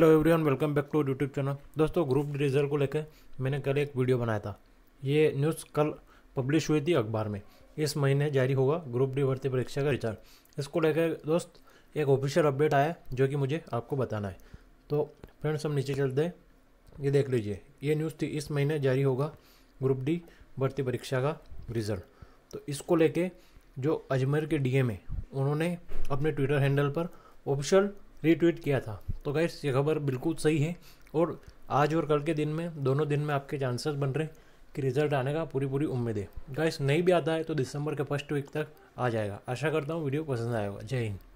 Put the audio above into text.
hello everyone welcome back to YouTube channel दोस्तों group result को लेकर मैंने कल एक वीडियो बनाया था ये न्यूज़ कल पब्लिश हुई थी अखबार में इस महीने जारी होगा ग्रुप डी भर्ती परीक्षा का रिजल्ट इसको लेकर दोस्त एक ऑफिशियल अपडेट आया जो कि मुझे आपको बताना है तो फ्रेंड्स हम नीचे चलते हैं ये देख लीजिए ये न्यूज़ थी इस महीने जारी होगा ग्रुप डी भर्ती परीक्षा का रिजल्ट तो इसको लेके जो अजमेर के डीएम है उन्होंने अपने ट्विटर हैंडल पर ऑफिशियल रीट्वीट किया था तो गाइस ये खबर बिल्कुल सही है और आज और कल के दिन में दोनों दिन में आपके चांसेस बन रहे हैं कि रिजल्ट आने का पूरी पूरी उम्मीद है गाइस नहीं भी आता है तो दिसंबर के फर्स्ट वीक तक आ जाएगा आशा करता हूँ वीडियो पसंद आएगा जय हिंद